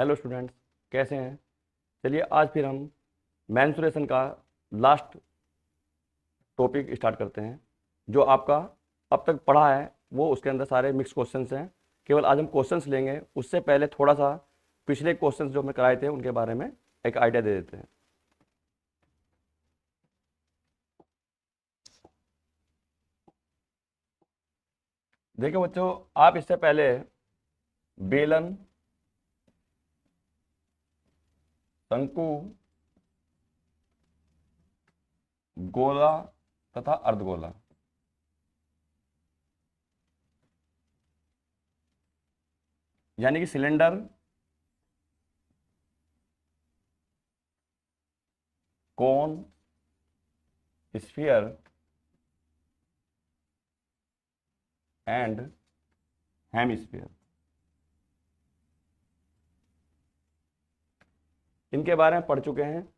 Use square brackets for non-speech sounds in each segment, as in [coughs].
hello students कैसे हैं चलिए आज फिर हम मैंसुरेशन का लास्ट टॉपिक स्टार्ट करते हैं जो आपका अब तक पढ़ा है वो उसके अंदर सारे मिक्स क्वेश्चंस हैं केवल आज हम क्वेश्चंस लेंगे उससे पहले थोड़ा सा पिछले क्वेश्चंस जो हमने कराए थे उनके बारे में एक आइडिया दे देते हैं देखिए बच्चों आप इससे पहले बेलन शंकु गोला तथा अर्धगोला यानी कि cylinder cone sphere and hemisphere इनके बारे में पढ़ चुके हैं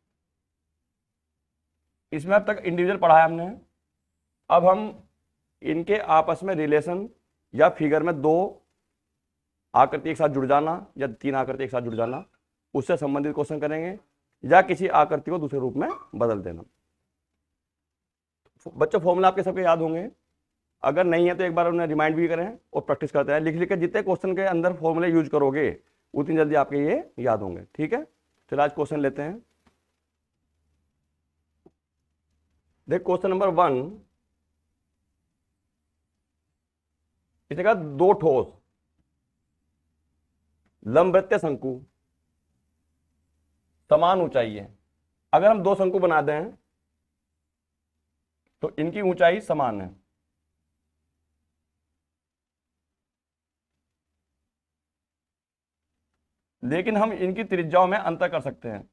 इसमें अब तक इंडिविजुअल पढ़ाया हमने अब हम इनके आपस में रिलेशन या फिगर में दो आकृति एक साथ जुड़ जाना या तीन आकृति एक साथ जुड़ जाना उससे संबंधित क्वेश्चन करेंगे या किसी आकृति को दूसरे रूप में बदल देना बच्चों फॉर्मूला आपके सबके याद होंगे अगर नहीं है तो एक बार उन्हें रिमाइंड भी करें और प्रैक्टिस करते हैं लिख लिख के जितने क्वेश्चन के अंदर फॉर्मूले यूज करोगे उतनी जल्दी आपके ये याद होंगे ठीक है चलो आज क्वेश्चन लेते हैं देख क्वेश्चन नंबर वन इसने कहा दो ठोस लंबवृत्त शंकु समान ऊंचाई है अगर हम दो शंकु बना दें तो इनकी ऊंचाई समान है लेकिन हम इनकी त्रिज्याओं में अंतर कर सकते हैं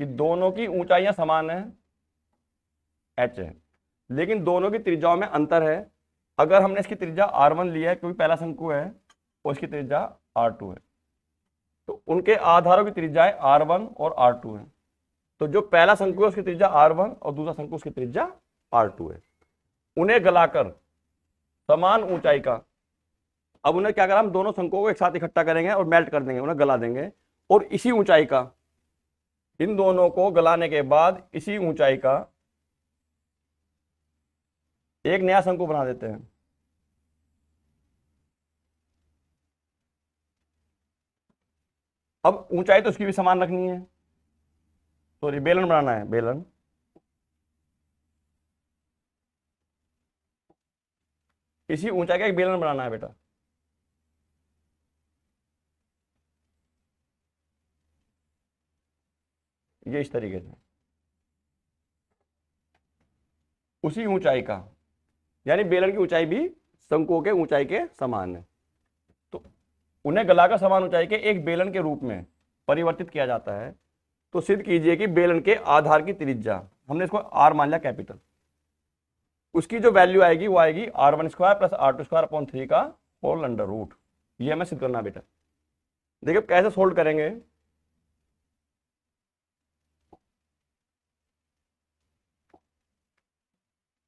कि दोनों की ऊंचाइयां समान है एच है लेकिन दोनों की त्रिज्याओं में अंतर है अगर हमने इसकी त्रिज्या आर वन लिया है क्योंकि पहला शंकु है और इसकी त्रिज्या आर टू है उनके आधारों की त्रिज्याएं आर वन और आर टू है तो जो पहला शंकु है उसकी त्रिज्या आर वन और दूसरा शंकु उसकी त्रिज्या आर टू है उन्हें गलाकर समान ऊंचाई का अब उन्हें क्या करा हम दोनों शंकुओं को एक साथ इकट्ठा करेंगे और मेल्ट कर देंगे उन्हें गला देंगे और इसी ऊंचाई का इन दोनों को गलाने के बाद इसी ऊंचाई का एक नया शंकु बना देते हैं अब ऊंचाई तो उसकी भी समान रखनी है सॉरी बेलन बनाना है बेलन इसी ऊंचाई का एक बेलन बनाना है बेटा ये इस तरीके से उसी ऊंचाई का यानी बेलन की ऊंचाई भी शंकुओं के ऊंचाई के समान है उन्हें गला का समान ऊंचाई के एक बेलन के रूप में परिवर्तित किया जाता है तो सिद्ध कीजिए कि बेलन के आधार की त्रिज्या हमने इसको आर मान लिया कैपिटल उसकी जो वैल्यू आएगी वो आएगी R one square plus R two square upon three का होल अंडर रूट ये हमें सिद्ध करना बेटा देखिए कैसे सोल्व करेंगे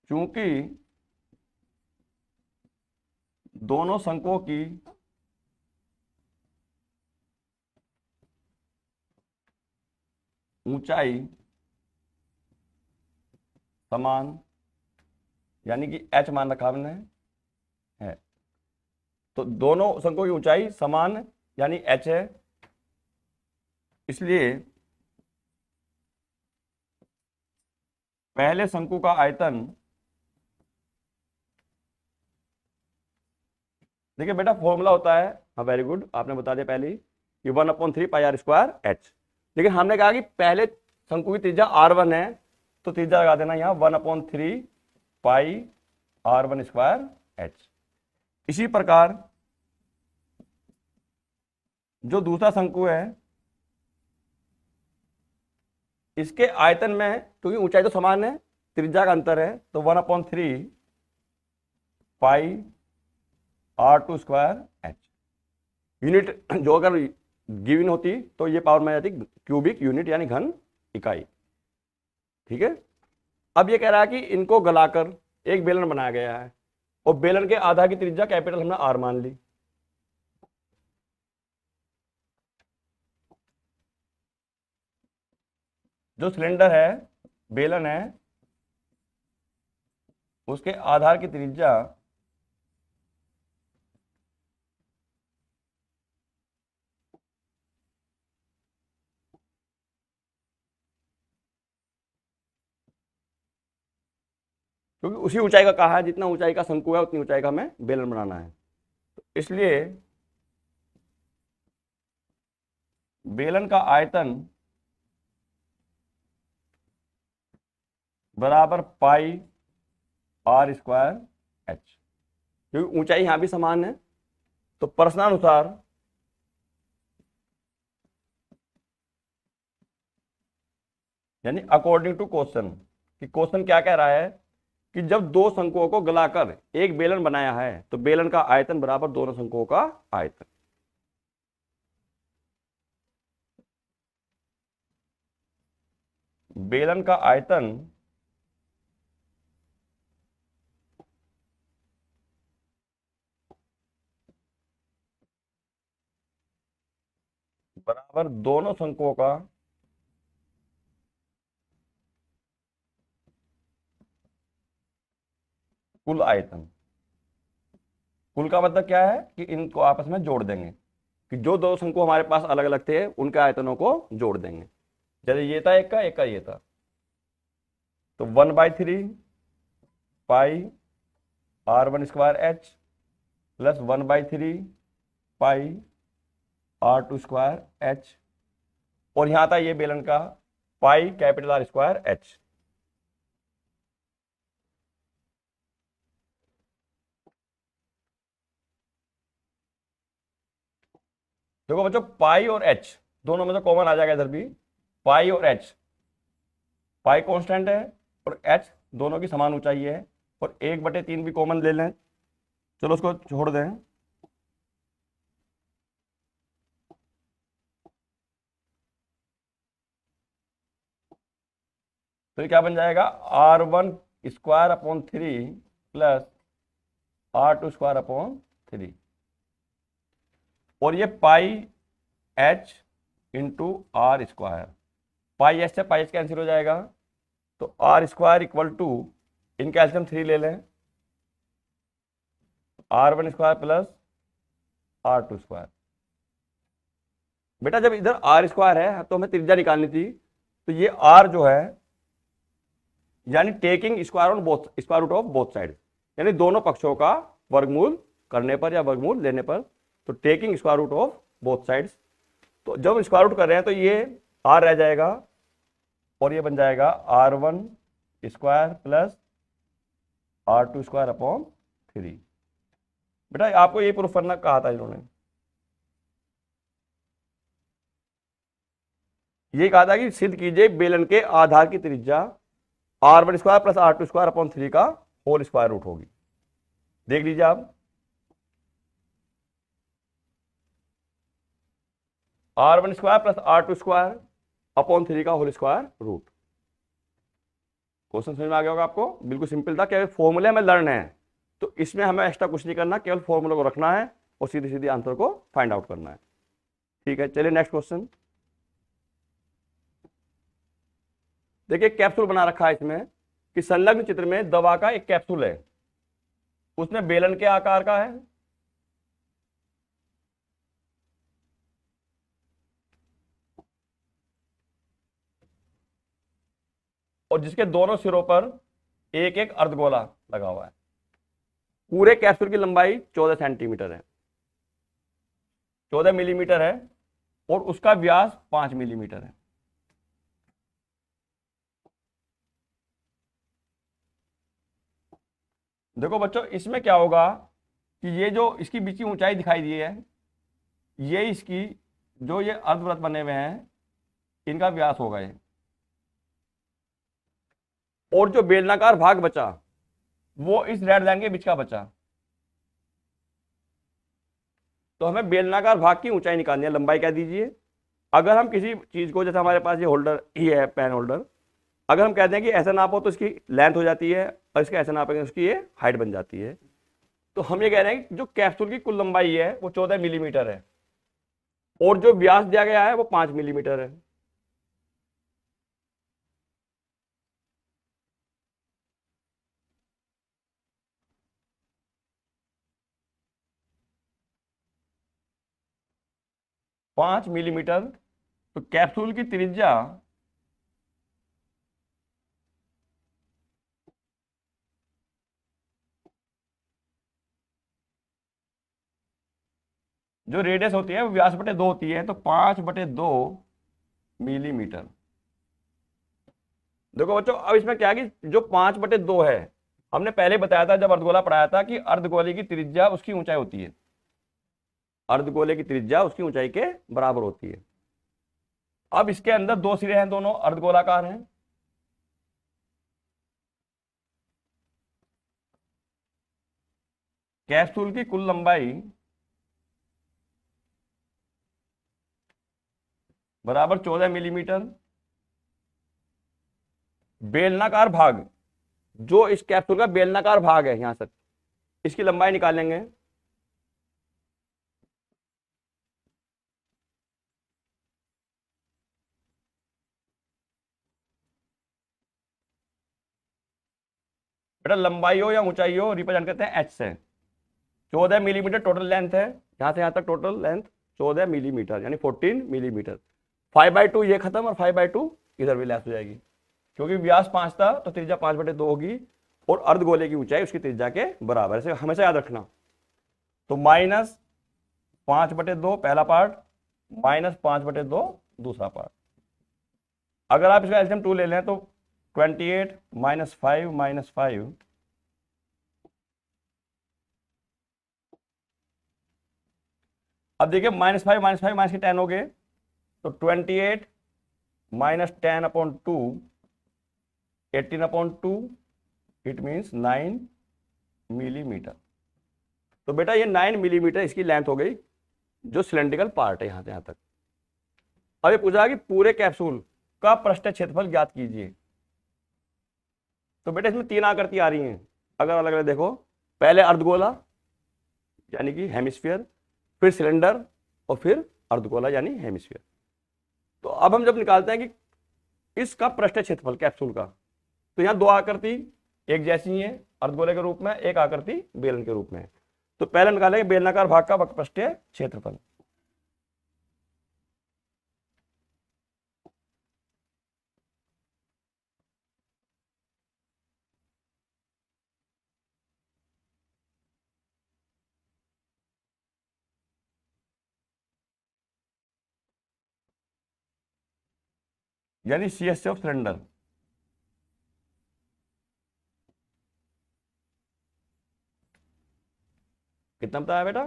चूंकि दोनों संकों की ऊंचाई समान यानी कि एच मान रखा हमने है तो दोनों संकों की ऊंचाई समान यानी एच है इसलिए पहले शंकु का आयतन देखिए बेटा फॉर्मूला होता है हाँ वेरी गुड आपने बता दिया पहले कि one upon three pi R square H लेकिन हमने कहा कि पहले शंकु की त्रिज्या आर वन है तो त्रिज्या लगा देना यहां one upon three pi R one square H इसी प्रकार जो दूसरा शंकु है इसके आयतन में क्योंकि ऊंचाई तो समान है त्रिज्या का अंतर है तो one upon three pi R two square H unit जो अगर गिविन होती तो ये पावर में जाती क्यूबिक यूनिट यानी घन इकाई ठीक है अब ये कह रहा है कि इनको गलाकर एक बेलन बनाया गया है और बेलन के आधा की त्रिज्या कैपिटल हमने आर मान ली जो सिलेंडर है बेलन है उसके आधार की त्रिज्या क्योंकि उसी ऊंचाई का कहा है जितना ऊंचाई का शंकु है उतनी ऊंचाई का हमें बेलन बनाना है तो इसलिए बेलन का आयतन बराबर पाई आर स्क्वायर एच क्योंकि ऊंचाई यहां भी समान है तो प्रश्नानुसार यानी अकॉर्डिंग टू क्वेश्चन कि क्वेश्चन क्या कह रहा है कि जब दो शंकुओं को गलाकर एक बेलन बनाया है तो बेलन का आयतन बराबर दोनों शंकुओं का आयतन बेलन का आयतन बराबर दोनों शंकुओं का कुल आयतन कुल का मतलब क्या है कि इनको आपस में जोड़ देंगे कि जो दो शंकु हमारे पास अलग अलग थे उनके आयतनों को जोड़ देंगे जैसे ये था एक का एक का ये था तो one by three pi R one square H plus one by three pi R two square H और यहां था ये बेलन का pi capital R square H देखो बच्चों पाई और एच दोनों में तो कॉमन आ जाएगा इधर भी पाई और एच पाई कांस्टेंट है और एच दोनों की समान ऊंचाई है और एक बटे तीन भी कॉमन ले लें चलो उसको छोड़ दें तो ये क्या बन जाएगा R one square upon three plus R two square upon three और ये pi H into R square pi H से पाई एच कैंसिल हो जाएगा तो आर स्क्वायर इक्वल टू इन कैल्शियम थ्री ले लें R one square plus R two square बेटा जब इधर आर स्क्वायर है तो हमें त्रिज्या निकालनी थी तो ये आर जो है यानी taking square on both square root of both side यानी दोनों पक्षों का वर्गमूल करने पर या वर्गमूल लेने पर तो taking square root of both sides तो जब हम स्क्वायर रूट कर रहे हैं तो ये आर रह जाएगा और ये बन जाएगा R one square plus R two square upon three बेटा आपको ये प्रूफ करना कहा था इन्होंने ये कहा था कि सिद्ध कीजिए बेलन के आधार की त्रिज्या R one square plus R two square upon three का होल स्क्वायर रूट होगी देख लीजिए आप R one square plus R two square upon three का होल स्क्वायर रूट क्वेश्चन समझ में आ गया होगा आपको बिल्कुल सिंपल था केवल फॉर्मूले हमें लर्न है तो इसमें हमें एक्स्ट्रा कुछ नहीं करना केवल फॉर्मूले को रखना है और सीधे सीधे आंसर को फाइंड आउट करना है ठीक है चलिए नेक्स्ट क्वेश्चन देखिए कैप्सूल बना रखा है इसमें कि संलग्न चित्र में दवा का एक कैप्सूल है उसमें बेलन के आकार का है और जिसके दोनों सिरों पर एक एक अर्धगोला लगा हुआ है पूरे कैप्सूल की लंबाई 14 सेंटीमीटर है 14 मिलीमीटर है और उसका व्यास 5 मिलीमीटर है देखो बच्चों इसमें क्या होगा कि ये जो इसकी बीच की ऊंचाई दिखाई दी है ये इसकी जो ये अर्धव्रत बने हुए हैं इनका व्यास होगा ये और जो बेलनाकार भाग बचा वो इस रेड लाइन के बीच का बचा तो हमें बेलनाकार भाग की ऊंचाई निकालनी है लंबाई कह दीजिए अगर हम किसी चीज़ को जैसे हमारे पास ये होल्डर ही है पेन होल्डर अगर हम कहते हैं कि ऐसा नाप हो तो इसकी लेंथ हो जाती है और इसका ऐसा नापेंगे उसकी तो ये हाइट बन जाती है तो हम ये कह रहे हैं कि जो कैप्सूल की कुल लंबाई है वो चौदह मिलीमीटर है और जो व्यास दिया गया है वो पांच मिलीमीटर है पांच मिलीमीटर तो कैप्सूल की त्रिज्या जो रेडियस होती है व्यास बटे दो होती है तो पांच बटे दो मिलीमीटर देखो बच्चों अब इसमें क्या है कि जो पांच बटे दो है हमने पहले बताया था जब अर्धगोला पढ़ाया था कि अर्धगोले की त्रिज्या उसकी ऊंचाई होती है अर्धगोले की त्रिज्या उसकी ऊंचाई के बराबर होती है अब इसके अंदर दो सिरे हैं दोनों अर्धगोलाकार हैं कैप्सूल की कुल लंबाई बराबर चौदह मिलीमीटर बेलनाकार भाग जो इस कैप्सूल का बेलनाकार भाग है यहां से इसकी लंबाई निकालेंगे बेटा लंबाई हो या ऊंचाई हो रिप्रेजेंट करते हैं एच से चौदह मिलीमीटर टोटल लेंथ है यहां से यहां तक टोटल लेंथ चौदह मिलीमीटर यानी fourteen millimetre five by two ये खत्म और फाइव बाई टू इधर भी लेस हो जाएगी क्योंकि व्यास पांच था तो त्रिज्या पांच बटे दो होगी और अर्ध गोले की ऊंचाई उसकी त्रिज्या के बराबर है हमेशा याद रखना तो माइनस पांच बटे दो पहला पार्ट माइनस पांच बटे दो दूसरा पार्ट अगर आप इसका एल्शियम टू ले लें तो twenty eight minus five minus five अब देखिए minus five minus five minus के टेन हो गए तो twenty eight minus ten upon two eighteen upon two it means nine millimetre तो बेटा ये नाइन मिलीमीटर इसकी लेंथ हो गई जो सिलेंड्रिकल पार्ट है यहां से यहां तक अब ये पूछा कि पूरे कैप्सूल का पृष्ठ क्षेत्रफल ज्ञात कीजिए तो बेटा इसमें तीन आकृति आ रही हैं अगर अलग अलग देखो पहले अर्धगोला यानी कि हेमिस्फीयर फिर सिलेंडर और फिर अर्धगोला यानी हेमिस्फीयर तो अब हम जब निकालते हैं कि इसका पृष्ठ क्षेत्रफल कैप्सूल का तो यहां दो आकृति एक जैसी है अर्धगोले के रूप में एक आकृति बेलन के रूप में तो पहले निकालेंगे बेलनाकार भाग का पृष्ठ क्षेत्रफल यानी सी एस ऑफ सिलेंडर कितना बताया बेटा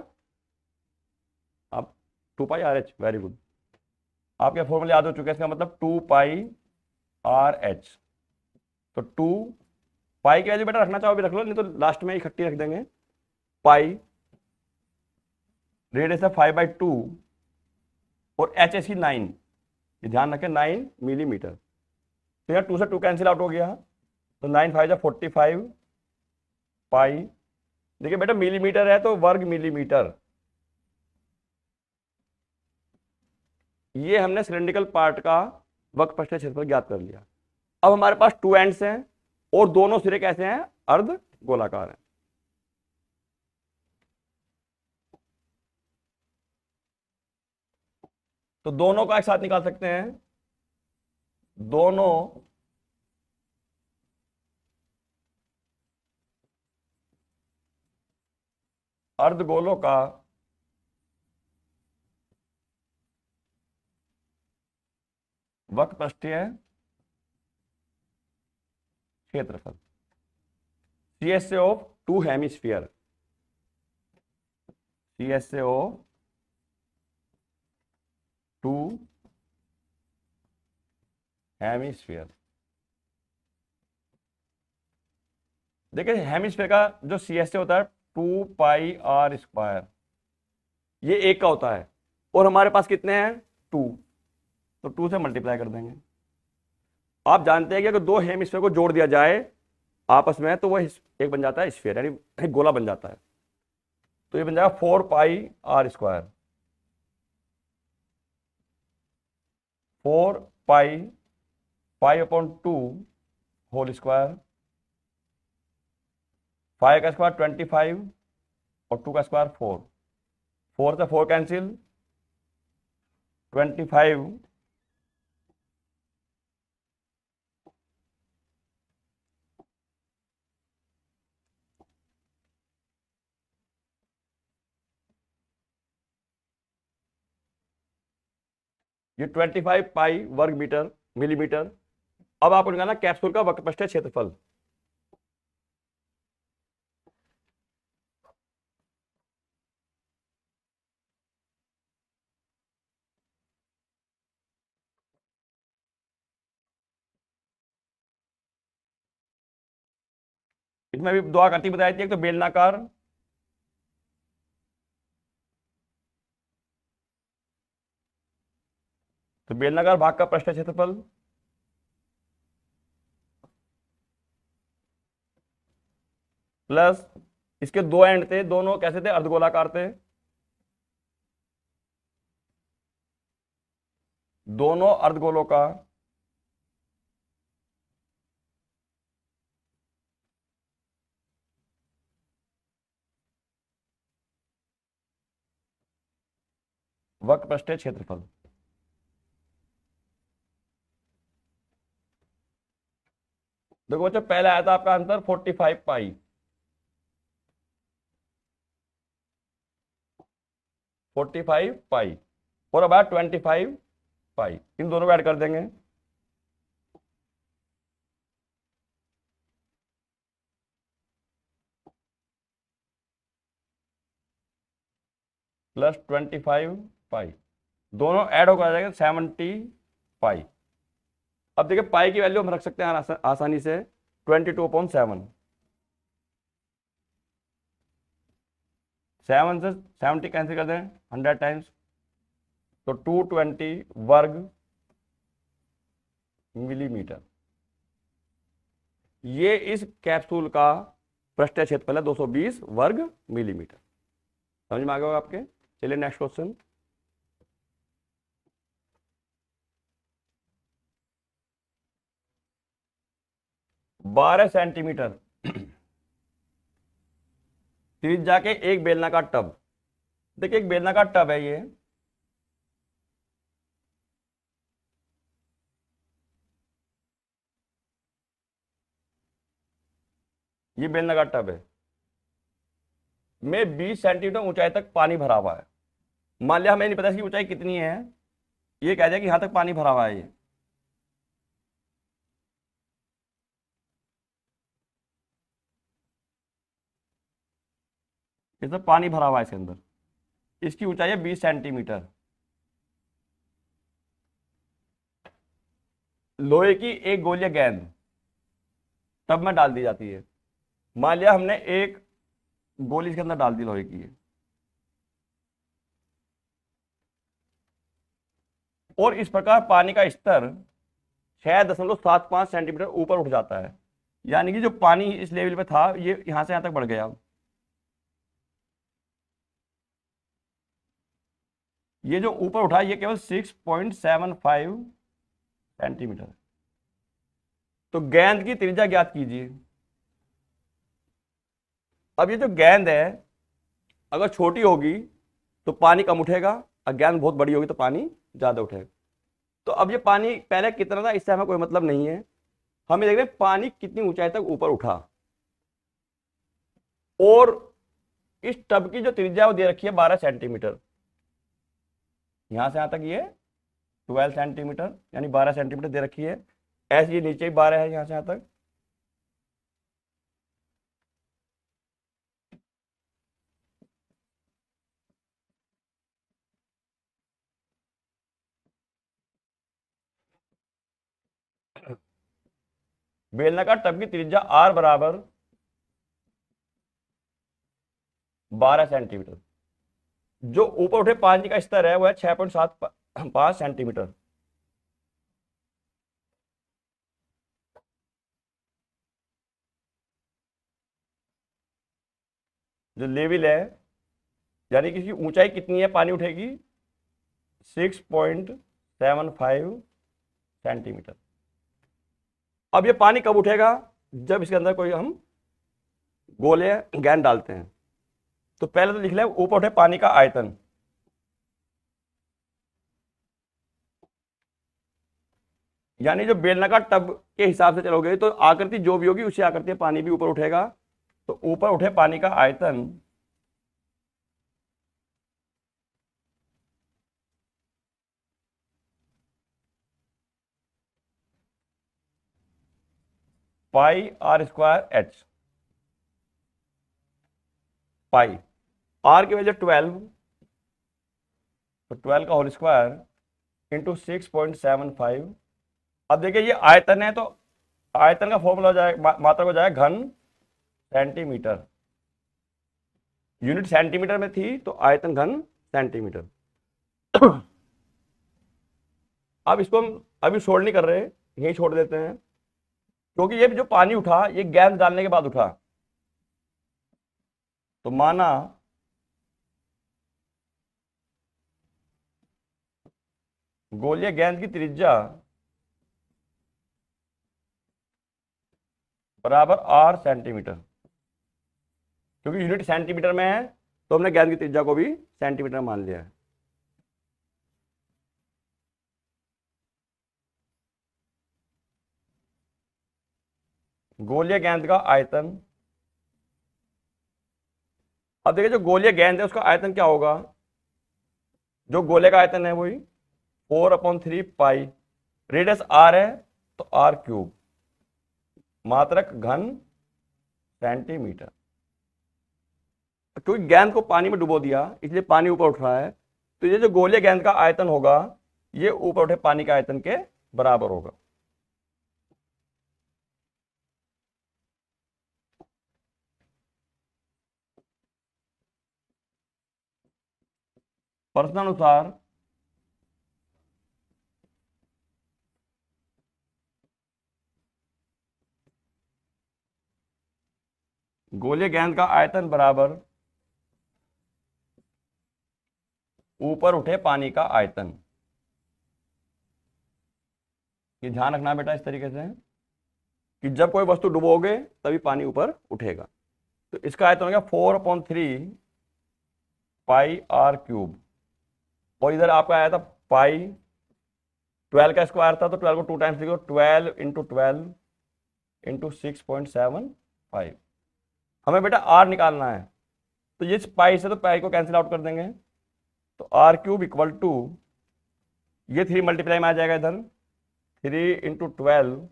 आप two pi R H very good आपके फॉर्मूले याद हो चुके हैं इसका मतलब टू पाई आर एच तो टू पाई की वैल्यू बेटा रखना चाहो अभी रख लो नहीं तो लास्ट में इकट्ठी रख देंगे पाई रेडियस है फाइव बाई टू और एच एस की नाइन ये ध्यान रखें नाइन मिलीमीटर तो यहाँ टू से टू कैंसिल आउट हो गया तो नाइन फाइव या फोर्टी फाइव पाई देखिए बेटा मिलीमीटर है तो वर्ग मिलीमीटर ये हमने सिलेंड्रिकल पार्ट का वक्त पृष्ठ क्षेत्र ज्ञात कर लिया अब हमारे पास टू एंड्स हैं और दोनों सिरे कैसे हैं अर्ध गोलाकार हैं तो दोनों का एक साथ निकाल सकते हैं दोनों अर्धगोलों का वक्पृष्ठीय क्षेत्रफल C S of two hemisphere C S of two hemisphere देखिए हेमिस्फीयर का जो सी एस होता है टू पाई आर स्क्वायर ये एक का होता है और हमारे पास कितने हैं टू तो टू से मल्टीप्लाई कर देंगे आप जानते हैं कि अगर दो हेमिस्फीयर को जोड़ दिया जाए आपस में तो वह एक बन जाता है स्फीयर यानी गोला बन जाता है तो ये बन जाएगा four pi R square four pi five upon two whole square five का स्क्वायर ट्वेंटी फाइव और टू का स्क्वायर फोर फोर से फोर कैंसिल ट्वेंटी फाइव ये 25 पाई वर्ग मीटर मिलीमीटर अब आपको निकालना कैप्सूल का वक्पष्ट क्षेत्रफल इसमें भी दो आकृति बताई थी एक तो बेलनाकार तो बेलनगर भाग का प्रश्न क्षेत्रफल प्लस इसके दो एंड थे दोनों कैसे थे अर्धगोलाकार थे दोनों अर्धगोलों का वक्र पृष्ठ क्षेत्रफल देखो बच्चों अच्छा, पहला आया था आपका answer forty five pi forty five pi और अब आया ट्वेंटी फाइव पाई इन दोनों को ऐड कर देंगे प्लस ट्वेंटी फाइव पाई दोनों ऐड होकर आ जाएंगे सेवेंटी पाई अब देखिए पाई की वैल्यू हम रख सकते हैं आसा, आसानी से twenty two upon seven seven से सेवनटी कैंसिल कर दें हंड्रेड टाइम्स तो टू ट्वेंटी वर्ग मिलीमीटर ये इस कैप्सूल का पृष्ठ क्षेत्रफल है 220 वर्ग मिलीमीटर समझ में आ गया आपके चलिए नेक्स्ट क्वेश्चन बारह सेंटीमीटर तीस जाके एक बेलना का टब देखिए एक बेलना का टब है ये ये बेलना का टब है में 20 सेंटीमीटर ऊंचाई तक पानी भरा हुआ है मान लिया हमें नहीं पता इसकी ऊंचाई कितनी है ये कह दिया कि यहाँ तक पानी भरा हुआ है ये इतना पानी भरा हुआ है इसके अंदर इसकी ऊंचाई है बीस सेंटीमीटर लोहे की एक गोलिया गेंद तब में डाल दी जाती है मान लिया हमने एक गोली इसके अंदर डाल दी लोहे की और इस प्रकार पानी का स्तर छह दशमलव सात पांच सेंटीमीटर ऊपर उठ जाता है यानी कि जो पानी इस लेवल पे था ये यहां से यहां तक बढ़ गया ये जो ऊपर उठा ये केवल 6.75 सेंटीमीटर तो गेंद की त्रिज्या ज्ञात कीजिए अब ये जो गेंद है अगर छोटी होगी तो पानी कम उठेगा और गेंद बहुत बड़ी होगी तो पानी ज़्यादा उठेगा तो अब ये पानी पहले कितना था इससे हमें कोई मतलब नहीं है हम ये देख रहे हैं पानी कितनी ऊंचाई तक ऊपर उठा और इस टब की जो त्रिज्या वो दे रखी है बारह सेंटीमीटर यहाँ से यहाँ तक ये ट्वेल्व सेंटीमीटर यानी बारह सेंटीमीटर दे रखी है ऐसे ये नीचे बारह है यहाँ से यहाँ तक बेलनाकार टब की त्रिज्या आर बराबर बारह सेंटीमीटर जो ऊपर उठे पानी का स्तर है वो है छह पॉइंट सात पांच सेंटीमीटर जो लेवल है यानी कि इसकी ऊंचाई कितनी है पानी उठेगी six point seven five centimetre अब ये पानी कब उठेगा जब इसके अंदर कोई हम गोले गेंद डालते हैं तो पहले तो लिख लिया ऊपर उठे पानी का आयतन यानी जो बेलनाकार टब के हिसाब से चलोगे तो आकृति जो भी होगी उसी आकृति पानी भी ऊपर उठेगा तो ऊपर उठे पानी का आयतन pi R square H pi R की वैल्यू ट्वेल्व तो ट्वेल्व का whole square into six point seven five अब देखिए ये आयतन है तो आयतन का फॉर्मूला हो जाएगा मात्रा हो जाएगा घन सेंटीमीटर यूनिट सेंटीमीटर में थी तो आयतन घन सेंटीमीटर [coughs] अब इसको हम अभी छोड़ नहीं कर रहे यहीं छोड़ देते हैं क्योंकि ये जो पानी उठा ये गैस डालने के बाद उठा तो माना गोलिय गेंद की त्रिज्या बराबर आर सेंटीमीटर क्योंकि यूनिट सेंटीमीटर में है तो हमने गेंद की त्रिज्या को भी सेंटीमीटर मान लिया है गोलिय गेंद का आयतन अब देखिए जो गोलीय गेंद है उसका आयतन क्या होगा जो गोले का आयतन है वही four upon three pi radius R है तो आर क्यूब मात्रक घन सेंटीमीटर क्योंकि गेंद को पानी में डुबो दिया इसलिए पानी ऊपर उठ रहा है तो ये जो गोले गेंद का आयतन होगा ये ऊपर उठे पानी के आयतन के बराबर होगा प्रश्नानुसार गोले गेंद का आयतन बराबर ऊपर उठे पानी का आयतन ये ध्यान रखना बेटा इस तरीके से कि जब कोई वस्तु डूबोगे तभी पानी ऊपर उठेगा तो इसका आयतन हो गया four upon three pi R cube और इधर आपका आया था पाई ट्वेल्व का स्क्वायर था तो ट्वेल्व को टू टाइम्स लिखो twelve into twelve into six point seven five हमें बेटा आर निकालना है तो ये पाई से तो पाई को कैंसिल आउट कर देंगे तो आर क्यूब इक्वल टू ये थ्री मल्टीप्लाई में आ जाएगा इधर three into twelve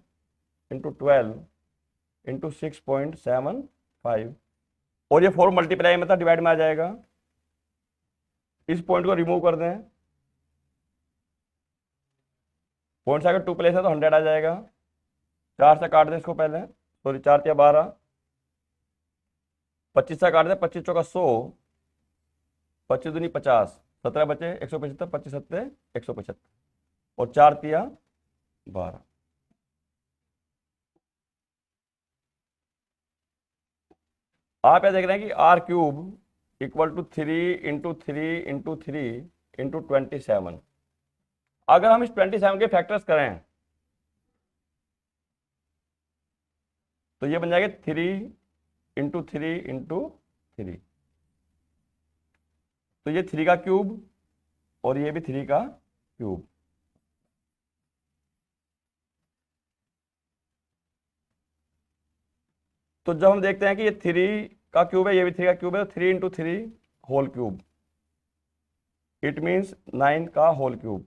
into twelve into six point seven five और ये फोर मल्टीप्लाई में था डिवाइड में आ जाएगा इस पॉइंट को रिमूव कर दें पॉइंट से अगर टू प्लेस है तो हंड्रेड आ जाएगा चार से काट दें इसको पहले सॉरी चार या बारह पच्चीस से काट दें पच्चीस चौका सौ पच्चीस दूनी पचास सत्रह बचे एक सौ पचहत्तर पच्चीस सत्तर एक सौ पचहत्तर और चार तिया बारह आप यह देख रहे हैं कि R cube equal to three into three into three into twenty seven अगर हम इस ट्वेंटी सेवन के फैक्टर्स करें तो ये बन जाएगा three into three into three तो ये थ्री का क्यूब और ये भी थ्री का क्यूब तो जब हम देखते हैं कि ये थ्री का क्यूब है ये भी थ्री का क्यूब है three into three whole cube it means nine का होल क्यूब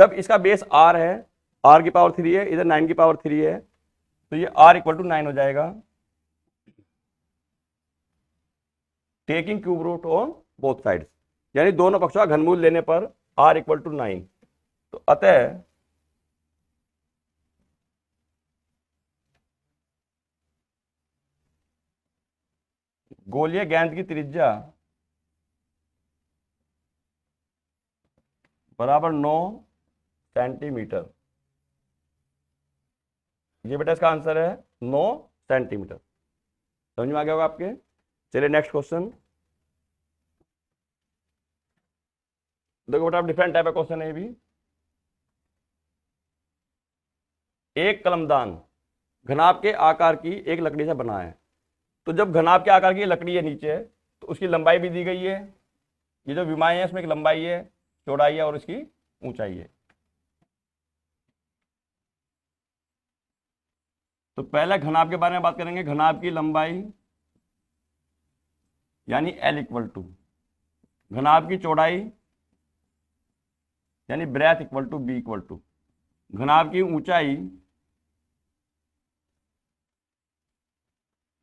जब इसका बेस आर है आर की पावर थ्री है इधर नाइन की पावर थ्री है तो ये आर इक्वल टू नाइन हो जाएगा taking cube root on both sides यानी दोनों पक्षों का घनमूल लेने पर आर इक्वल टू नाइन तो अतः ਗੋਲੀਏ गेंद की त्रिज्या बराबर 9 सेंटीमीटर ये बेटा इसका आंसर है 9 सेंटीमीटर समझ में आ गया होगा आपके चलिए नेक्स्ट क्वेश्चन देखो बेटा डिफरेंट टाइप का क्वेश्चन है ये भी एक कलमदान घनाभ के आकार की एक लकड़ी से बना है तो जब घनाभ के आकार की लकड़ी है नीचे तो उसकी लंबाई भी दी गई है ये जो विमाएं हैं उसमें एक लंबाई है चौड़ाई है और इसकी ऊंचाई है तो पहले घनाभ के बारे में बात करेंगे घनाभ की लंबाई यानी एल इक्वल टू घनाभ की चौड़ाई यानी breadth equal to B equal to घनाभ की ऊंचाई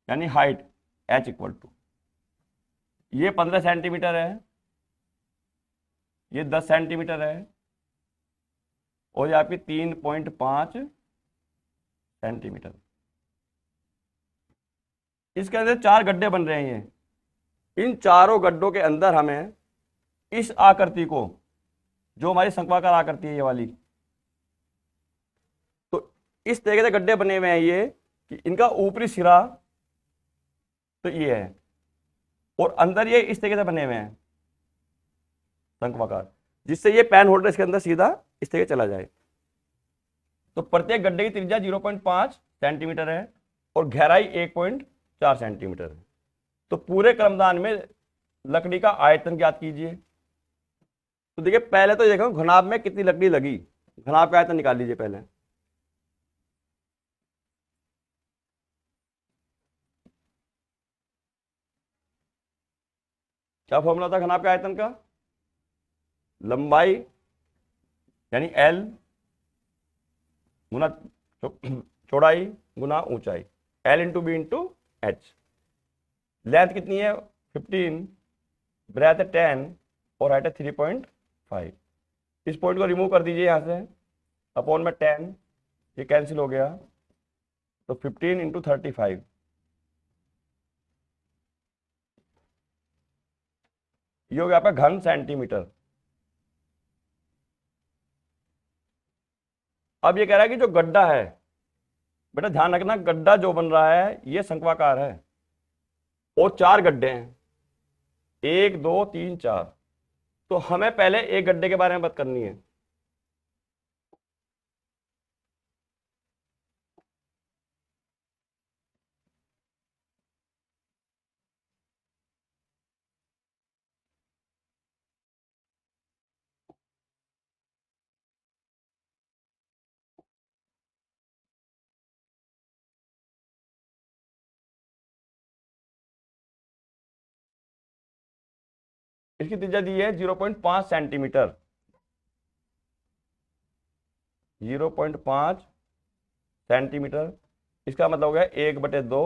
यानी हाइट एच इक्वल टू ये पंद्रह सेंटीमीटर है ये दस सेंटीमीटर है और ये आपकी तीन पॉइंट पांच सेंटीमीटर इसके अंदर चार गड्ढे बन रहे हैं इन चारों गड्ढों के अंदर हमें इस आकृति को जो हमारी शंकवाकार आकृति है ये वाली तो इस तरीके से गड्ढे बने हुए हैं ये कि इनका ऊपरी सिरा तो ये है और अंदर ये इस तरीके से बने हुए हैं शंकवाकार जिससे ये पैन होल्डर इसके अंदर सीधा इस तरीके चला जाए तो प्रत्येक गड्ढे की त्रिज्या 0.5 सेंटीमीटर है और गहराई 1.4 सेंटीमीटर है तो पूरे क्रमदान में लकड़ी का आयतन ज्ञात कीजिए तो देखिए पहले तो देखो घनाब में कितनी लकड़ी लगी घनाब का आयतन निकाल लीजिए पहले क्या फॉर्मूला था घनाभ के आयतन का लंबाई यानी एल गुना चौड़ाई गुना ऊंचाई L into B into H length कितनी है 15 ब्रेथ है 10 और हाइट है 3.5 इस पॉइंट को रिमूव कर दीजिए यहाँ से अपॉन में 10 ये कैंसिल हो गया तो 15 इंटू थर्टी फाइव ये हो गया आपका घन सेंटीमीटर अब ये कह रहा है कि जो गड्ढा है बेटा ध्यान रखना गड्ढा जो बन रहा है ये शंक्वाकार है और चार गड्ढे हैं एक दो तीन चार तो हमें पहले एक गड्ढे के बारे में बात करनी है इसकी त्रिज्या दी है जीरो पॉइंट पांच सेंटीमीटर जीरो पॉइंट पांच सेंटीमीटर इसका मतलब हो गया एक बटे दो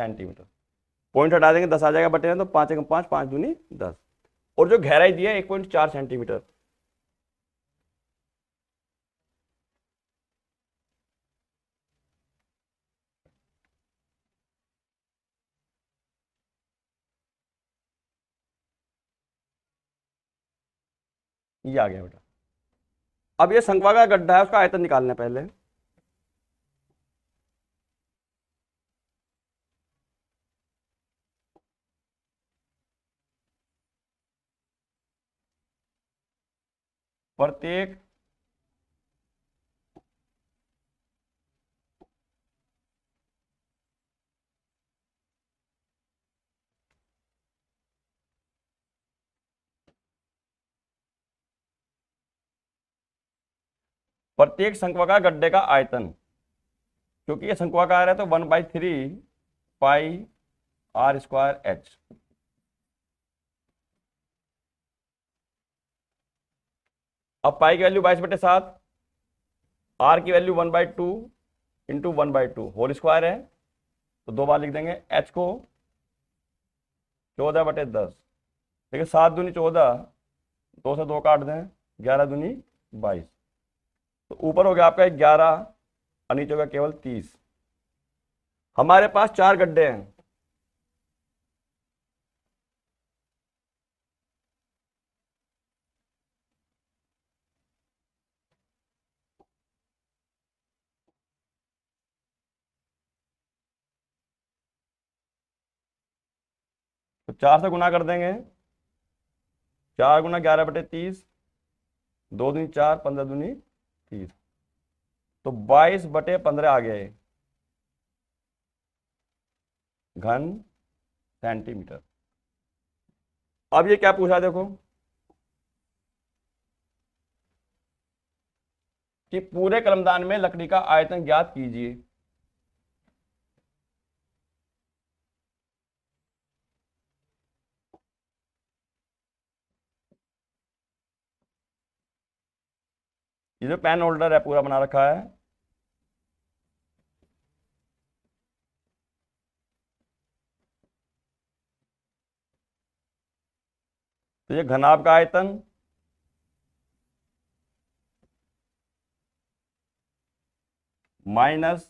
सेंटीमीटर पॉइंट हटा देंगे दस आ जाएगा बटे तो पांच एक पांच पांच दूनी दस और जो गहराई दी है एक पॉइंट चार सेंटीमीटर ये आ गया बेटा अब ये शंकवा का गड्ढा है उसका आयतन निकालने पहले प्रत्येक प्रत्येक शंक्वाकार गड्ढे का आयतन क्योंकि ये शंक्वाकार है तो one by three pi R square H अब पाई की वैल्यू बाईस बटे सात आर की value one by two into one by two whole square है तो दो बार लिख देंगे एच को चौदह बटे दस देखिए सात दूनी चौदह दो से दो काट दें ग्यारह दूनी बाईस तो ऊपर हो गया आपका ग्यारह और नीचे होगा केवल तीस हमारे पास चार गड्ढे हैं तो चार से गुना कर देंगे चार गुना ग्यारह बटे तीस दो दूनी चार पंद्रह दूनी तीस तो बाईस बटे पंद्रह आ गए घन सेंटीमीटर अब ये क्या पूछा देखो कि पूरे कलमदान में लकड़ी का आयतन ज्ञात कीजिए ये जो पेन होल्डर है पूरा बना रखा है तो ये घनाभ का आयतन माइनस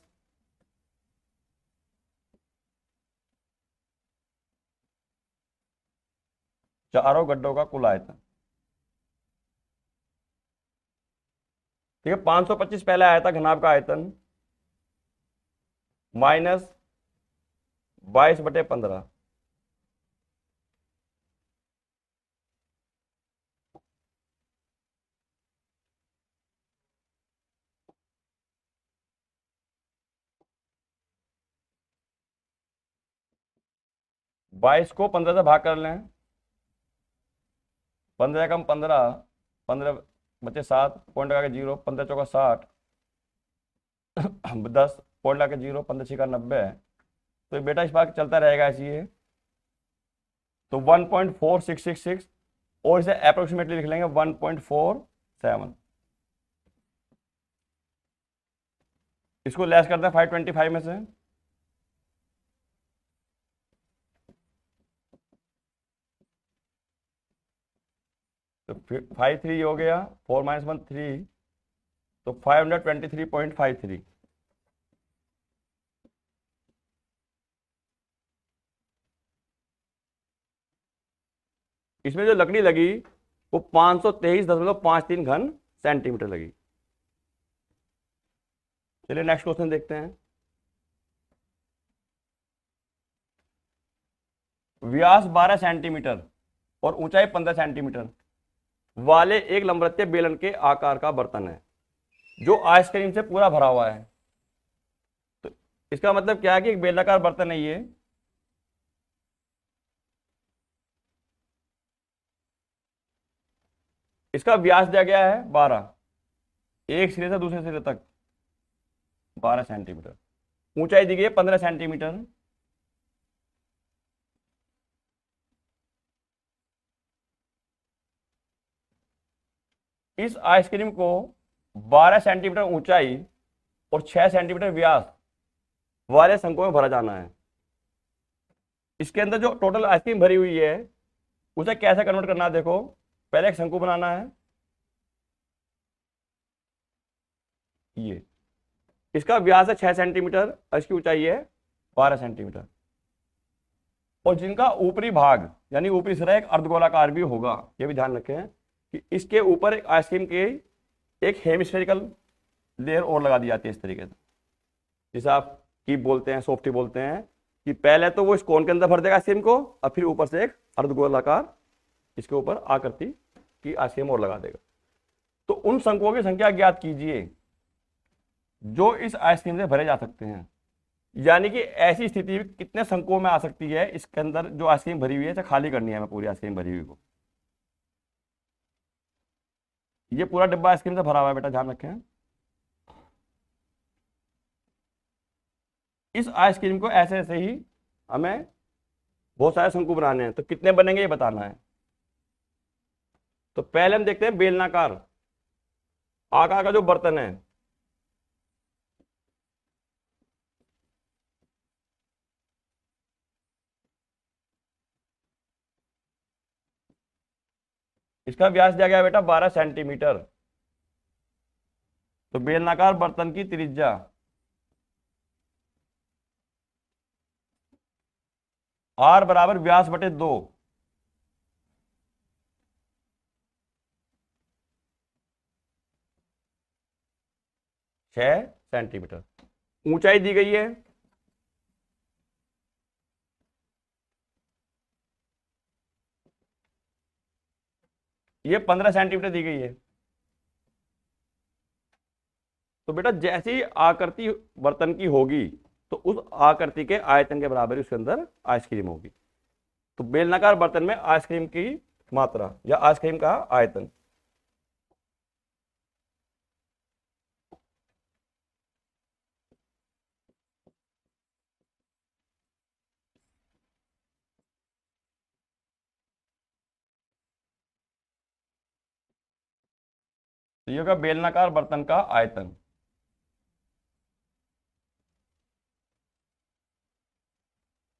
चारों गड्ढों का कुल आयतन ठीक है 525 पहले आया था घनाभ का आयतन माइनस बाईस बटे पंद्रह बाईस को पंद्रह से भाग कर लें पंद्रह कम पंद्रह पंद्रह बच्चे सात पॉइंट लगा के जीरो पंद्रह चौका साठ दस पॉइंट लगा के जीरो पंद्रह छिका नब्बे तो बेटा इस बार चलता रहेगा ऐसी ये तो one point four six six six और इसे अप्रोक्सीमेटली लिख लेंगे वन पॉइंट फोर सेवन इसको लेस करते हैं फाइव ट्वेंटी फाइव में से तो फाइव थ्री हो गया फोर माइनस वन थ्री तो five hundred twenty three point five three इसमें जो लकड़ी लगी वो पांच सौ तेईस दशमलव पांच तीन घन सेंटीमीटर लगी चलिए नेक्स्ट क्वेश्चन देखते हैं व्यास 12 सेंटीमीटर और ऊंचाई 15 सेंटीमीटर वाले एक लंबरत्य बेलन के आकार का बर्तन है जो आइसक्रीम से पूरा भरा हुआ है तो इसका मतलब क्या है कि एक बेलाकार बर्तन है ये इसका व्यास दिया गया है बारह एक सिरे से दूसरे सिरे तक बारह सेंटीमीटर ऊंचाई दी गई है पंद्रह सेंटीमीटर इस आइसक्रीम को 12 सेंटीमीटर ऊंचाई और 6 सेंटीमीटर व्यास वाले शंकों में भरा जाना है इसके अंदर जो टोटल आइसक्रीम भरी हुई है उसे कैसे कन्वर्ट करना है देखो पहले एक शंकु बनाना है ये इसका व्यास है छह सेंटीमीटर और इसकी ऊंचाई है बारह सेंटीमीटर और जिनका ऊपरी भाग यानी ऊपरी सिरा एक अर्धगोलाकार भी होगा ये भी ध्यान रखें कि इसके ऊपर एक आइसक्रीम के एक हेमिस्फेरिकल लेयर और लगा दी जाती है इस तरीके से जैसे आप की बोलते हैं सॉफ्टी बोलते हैं कि पहले तो वो इस कोन के अंदर भर देगा आइसक्रीम को और फिर ऊपर से एक अर्धगोलाकार इसके ऊपर आकृति की आइसक्रीम और लगा देगा तो उन शंकुओं की संख्या ज्ञात कीजिए जो इस आइसक्रीम से भरे जा सकते हैं यानी कि ऐसी स्थिति कितने शंकुओं में आ सकती है इसके अंदर जो आइसक्रीम भरी हुई है खाली करनी है हमें पूरी आइसक्रीम भरी हुई को ये पूरा डिब्बा आइसक्रीम से भरा हुआ है बेटा ध्यान रखें इस आइसक्रीम को ऐसे ऐसे ही हमें बहुत सारे शंकु बनाने हैं तो कितने बनेंगे ये बताना है तो पहले हम देखते हैं बेलनाकार आकार का जो बर्तन है इसका व्यास दिया गया बेटा बारह सेंटीमीटर तो बेलनाकार बर्तन की त्रिज्या आर बराबर व्यास बटे दो छ सेंटीमीटर ऊंचाई दी गई है ये पंद्रह सेंटीमीटर दी गई है तो बेटा जैसी आकृति बर्तन की होगी तो उस आकृति के आयतन के बराबर उसके अंदर आइसक्रीम होगी तो बेलनाकार बर्तन में आइसक्रीम की मात्रा या आइसक्रीम का आयतन तो ये होगा बेलनाकार बर्तन का आयतन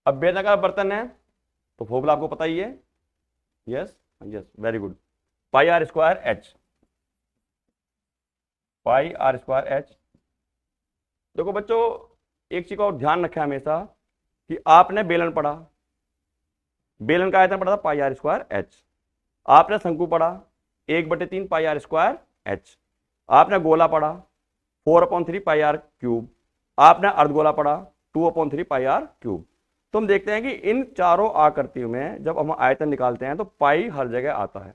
अब बेलनाकार बर्तन है तो फोबला आपको पता ही है yes yes very good pi R square H pi R square H देखो बच्चों एक चीज का और ध्यान रखें हमेशा कि आपने बेलन पढ़ा बेलन का आयतन पढ़ा था पाई आर स्क्वायर एच आपने शंकु पढ़ा एक बटे तीन पाई आर स्क्वायर एच आपने गोला पढ़ा four upon three pi R cube आपने अर्धगोला पढ़ा two upon three pi R cube तो हम देखते हैं कि इन चारों आकृतियों में जब हम आयतन निकालते हैं तो पाई हर जगह आता है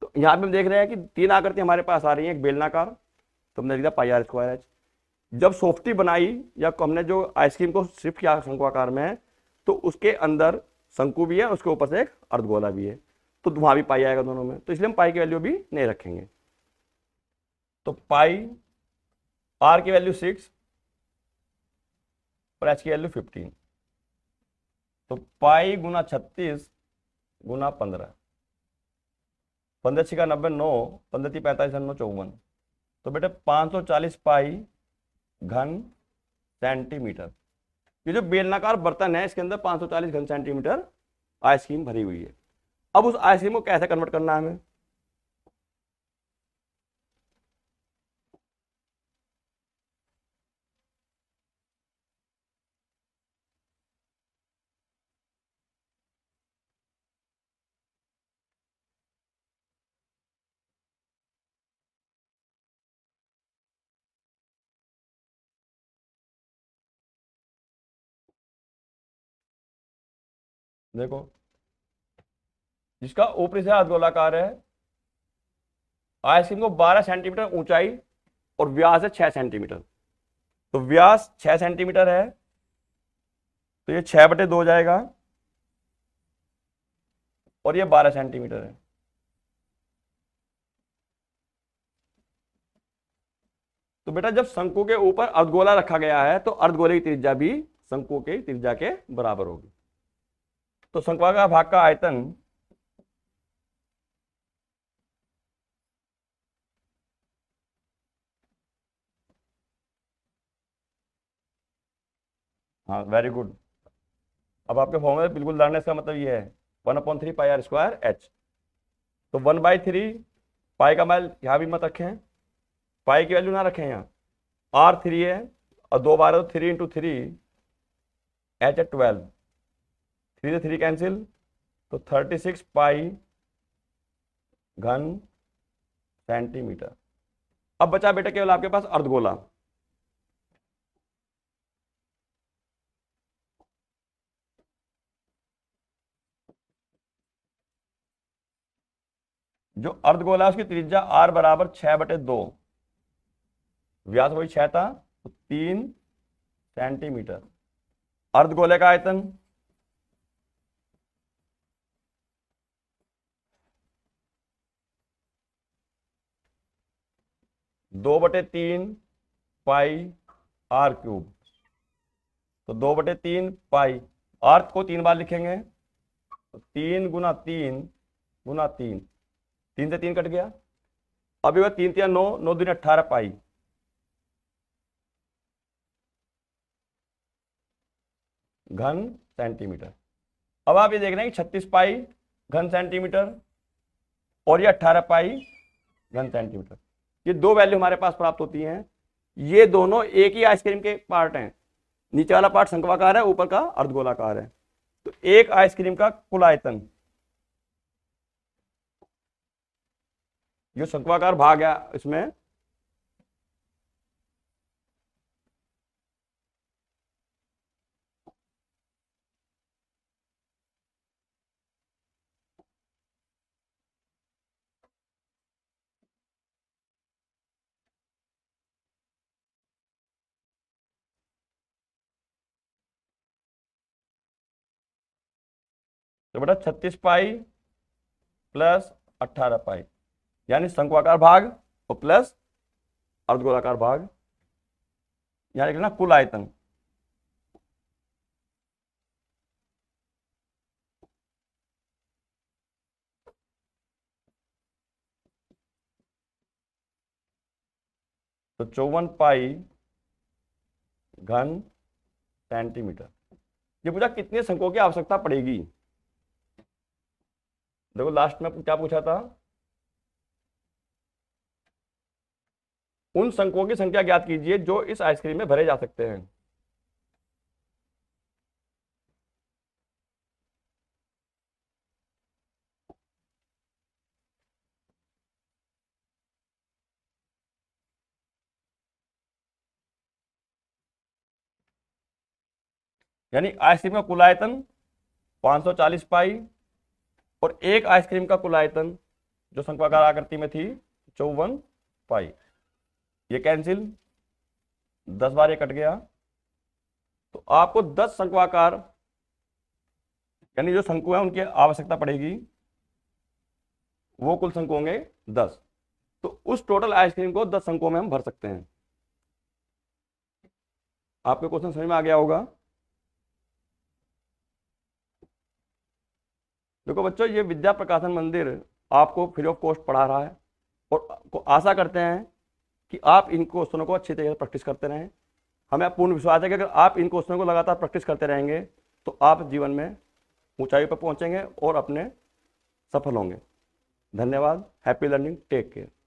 तो यहाँ पे हम देख रहे हैं कि तीन आकृति हमारे पास आ रही है एक बेलनाकार तो हमने देखा पाई आर स्क्वायर एच जब सोफ्टी बनाई या हमने जो आइसक्रीम को सिर्फ किया शंकुआकार में तो उसके अंदर शंकु भी है उसके ऊपर से एक अर्धगोला भी है तो वहाँ भी पाई आएगा दोनों में तो इसलिए हम पाई की वैल्यू भी नहीं रखेंगे तो पाई आर की वैल्यू सिक्स और एच की वैल्यू फिफ्टीन तो पाई गुना छत्तीस गुना पंद्रह पंद्रह का नब्बे नौ पंद्रह ती पैंतालीस नौ चौवन तो बेटे पाँच सौ चालीस पाई घन सेंटीमीटर ये जो बेलनाकार बर्तन है इसके अंदर सौ चालीस घन सेंटीमीटर आइसक्रीम भरी हुई है अब उस आइसक्रीम को कैसे कन्वर्ट करना है हमें देखो जिसका ऊपरी से हाथ गोलाकार है आइसक्रीम को 12 सेंटीमीटर ऊंचाई और व्यास है 6 सेंटीमीटर तो व्यास 6 सेंटीमीटर है तो ये 6 बटे दो जाएगा और ये 12 सेंटीमीटर है तो बेटा जब शंकु के ऊपर अर्धगोला रखा गया है तो अर्धगोले की त्रिज्या भी शंकु के त्रिज्या के बराबर होगी तो संक्वागा भाग का आयतन हाँ वेरी गुड अब आपके में बिल्कुल लड़ने का मतलब ये है one upon three pi R square H तो वन बाई थ्री पाई का मैल यहाँ भी मत रखें पाई की वैल्यू ना रखें यहाँ आर थ्री है और दो बार तो three into three H eight twelve three से थ्री कैंसिल तो थर्टी सिक्स पाई घन सेंटीमीटर अब बचा बेटा केवल आपके पास अर्धगोला जो अर्धगोला है उसकी त्रिज्या आर बराबर छह बटे दो व्यास वही छह था तो तीन सेंटीमीटर अर्धगोले का आयतन दो बटे तीन पाई आर क्यूब तो दो बटे तीन पाई आर्थ को तीन बार लिखेंगे तो तीन गुना तीन गुना तीन तीन से तीन कट गया अभी वह तीन तीन नौ नौ दिन अट्ठारह पाई घन सेंटीमीटर अब आप ये देख रहे हैं कि छत्तीस पाई घन सेंटीमीटर और ये अट्ठारह पाई घन सेंटीमीटर ये दो वैल्यू हमारे पास प्राप्त होती हैं ये दोनों एक ही आइसक्रीम के पार्ट हैं नीचे वाला पार्ट शंकवाकार है ऊपर का अर्धगोलाकार है तो एक आइसक्रीम का कुल आयतन जो शंकवाकार भाग है इसमें बेटा छत्तीस पाई प्लस अट्ठारह पाई यानी शंकुआकार भाग और प्लस अर्धगोलाकार भाग यहाँ लेना कुल आयतन तो चौवन पाई घन सेंटीमीटर ये पूछा कितने संकों की आवश्यकता पड़ेगी देखो लास्ट में क्या पूछा था उन संकों की संख्या ज्ञात कीजिए जो इस आइसक्रीम में भरे जा सकते हैं यानी आइसक्रीम का कुल आयतन 540 पाई और एक आइसक्रीम का कुल आयतन जो शंक्वाकार आकृति में थी चौवन पाई ये कैंसिल दस बार ये कट गया तो आपको दस शंक्वाकार यानी जो शंकु है उनकी आवश्यकता पड़ेगी वो कुल शंकु होंगे दस तो उस टोटल आइसक्रीम को दस शंकुओं में हम भर सकते हैं आपके क्वेश्चन समझ में आ गया होगा देखो बच्चों ये विद्या प्रकाशन मंदिर आपको फ्री ऑफ कॉस्ट पढ़ा रहा है और को आशा करते हैं कि आप इन क्वेश्चनों को अच्छी तरीके से प्रैक्टिस करते रहें हमें पूर्ण विश्वास है कि अगर आप इन क्वेश्चनों को लगातार प्रैक्टिस करते रहेंगे तो आप जीवन में ऊंचाई पर पहुंचेंगे और अपने सफल होंगे धन्यवाद हैप्पी लर्निंग टेक केयर